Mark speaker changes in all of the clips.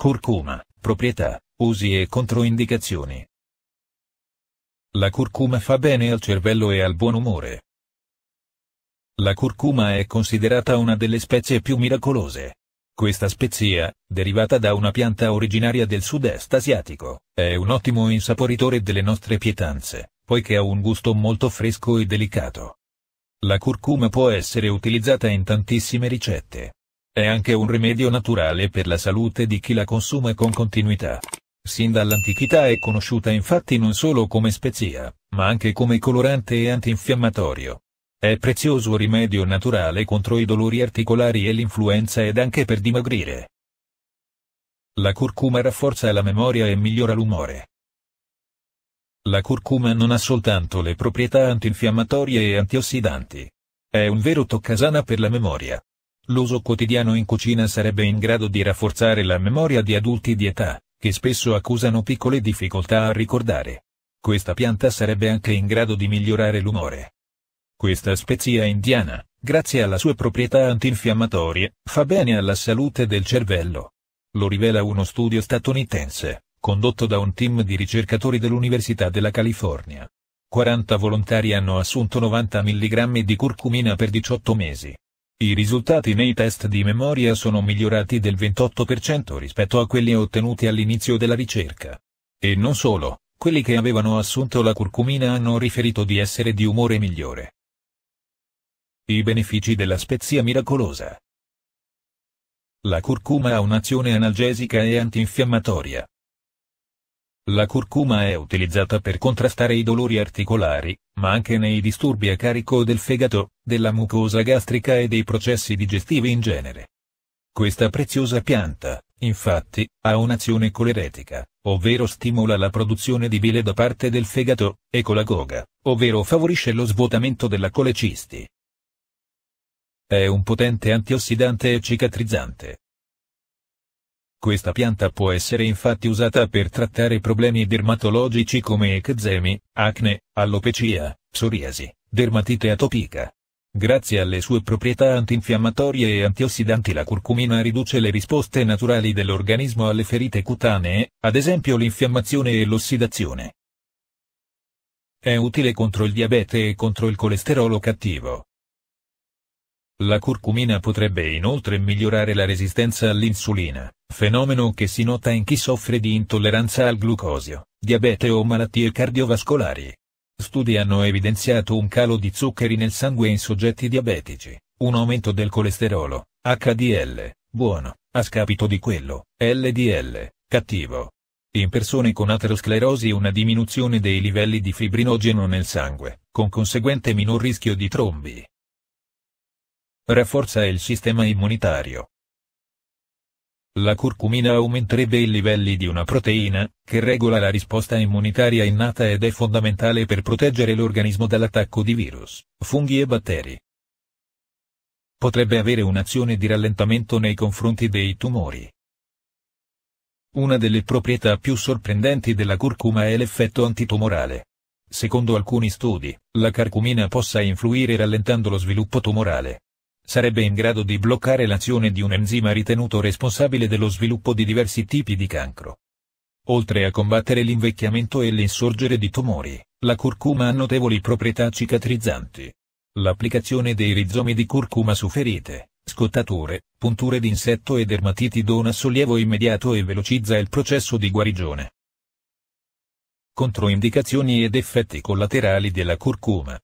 Speaker 1: Curcuma, proprietà, usi e controindicazioni. La curcuma fa bene al cervello e al buon umore. La curcuma è considerata una delle spezie più miracolose. Questa spezia, derivata da una pianta originaria del sud-est asiatico, è un ottimo insaporitore delle nostre pietanze, poiché ha un gusto molto fresco e delicato. La curcuma può essere utilizzata in tantissime ricette. È anche un rimedio naturale per la salute di chi la consuma con continuità. Sin dall'antichità è conosciuta infatti non solo come spezia, ma anche come colorante e antinfiammatorio. È prezioso rimedio naturale contro i dolori articolari e l'influenza ed anche per dimagrire. La curcuma rafforza la memoria e migliora l'umore. La curcuma non ha soltanto le proprietà antinfiammatorie e antiossidanti. È un vero toccasana per la memoria, L'uso quotidiano in cucina sarebbe in grado di rafforzare la memoria di adulti di età, che spesso accusano piccole difficoltà a ricordare. Questa pianta sarebbe anche in grado di migliorare l'umore. Questa spezia indiana, grazie alla sue proprietà antinfiammatorie, fa bene alla salute del cervello. Lo rivela uno studio statunitense, condotto da un team di ricercatori dell'Università della California. 40 volontari hanno assunto 90 mg di curcumina per 18 mesi. I risultati nei test di memoria sono migliorati del 28% rispetto a quelli ottenuti all'inizio della ricerca. E non solo, quelli che avevano assunto la curcumina hanno riferito di essere di umore migliore. I benefici della spezia miracolosa. La curcuma ha un'azione analgesica e antinfiammatoria, la curcuma è utilizzata per contrastare i dolori articolari, ma anche nei disturbi a carico del fegato, della mucosa gastrica e dei processi digestivi in genere. Questa preziosa pianta, infatti, ha un'azione coleretica, ovvero stimola la produzione di bile da parte del fegato, e colagoga, ovvero favorisce lo svuotamento della colecisti. È un potente antiossidante e cicatrizzante. Questa pianta può essere infatti usata per trattare problemi dermatologici come eczemi, acne, alopecia, psoriasi, dermatite atopica. Grazie alle sue proprietà antinfiammatorie e antiossidanti la curcumina riduce le risposte naturali dell'organismo alle ferite cutanee, ad esempio l'infiammazione e l'ossidazione. È utile contro il diabete e contro il colesterolo cattivo. La curcumina potrebbe inoltre migliorare la resistenza all'insulina fenomeno che si nota in chi soffre di intolleranza al glucosio, diabete o malattie cardiovascolari. Studi hanno evidenziato un calo di zuccheri nel sangue in soggetti diabetici, un aumento del colesterolo, HDL, buono, a scapito di quello, LDL, cattivo. In persone con aterosclerosi una diminuzione dei livelli di fibrinogeno nel sangue, con conseguente minor rischio di trombi. Rafforza il sistema immunitario. La curcumina aumenterebbe i livelli di una proteina, che regola la risposta immunitaria innata ed è fondamentale per proteggere l'organismo dall'attacco di virus, funghi e batteri. Potrebbe avere un'azione di rallentamento nei confronti dei tumori. Una delle proprietà più sorprendenti della curcuma è l'effetto antitumorale. Secondo alcuni studi, la carcumina possa influire rallentando lo sviluppo tumorale sarebbe in grado di bloccare l'azione di un enzima ritenuto responsabile dello sviluppo di diversi tipi di cancro. Oltre a combattere l'invecchiamento e l'insorgere di tumori, la curcuma ha notevoli proprietà cicatrizzanti. L'applicazione dei rizomi di curcuma su ferite, scottature, punture d'insetto e dermatiti dona sollievo immediato e velocizza il processo di guarigione. Controindicazioni ed effetti collaterali della curcuma.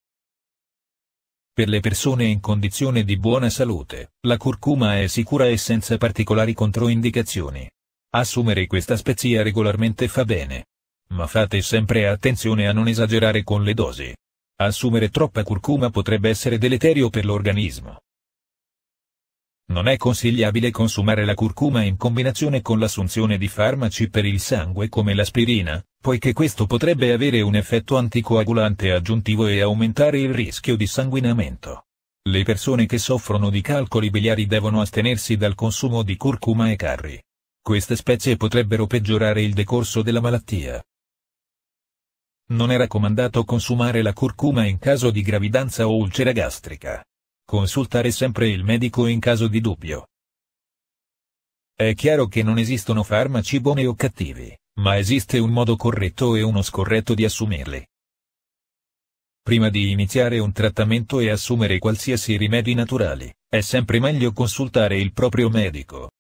Speaker 1: Per le persone in condizione di buona salute, la curcuma è sicura e senza particolari controindicazioni. Assumere questa spezia regolarmente fa bene. Ma fate sempre attenzione a non esagerare con le dosi. Assumere troppa curcuma potrebbe essere deleterio per l'organismo. Non è consigliabile consumare la curcuma in combinazione con l'assunzione di farmaci per il sangue come l'aspirina, poiché questo potrebbe avere un effetto anticoagulante aggiuntivo e aumentare il rischio di sanguinamento. Le persone che soffrono di calcoli biliari devono astenersi dal consumo di curcuma e carri. Queste spezie potrebbero peggiorare il decorso della malattia. Non è raccomandato consumare la curcuma in caso di gravidanza o ulcera gastrica. Consultare sempre il medico in caso di dubbio. È chiaro che non esistono farmaci buoni o cattivi, ma esiste un modo corretto e uno scorretto di assumerli. Prima di iniziare un trattamento e assumere qualsiasi rimedi naturali, è sempre meglio consultare il proprio medico.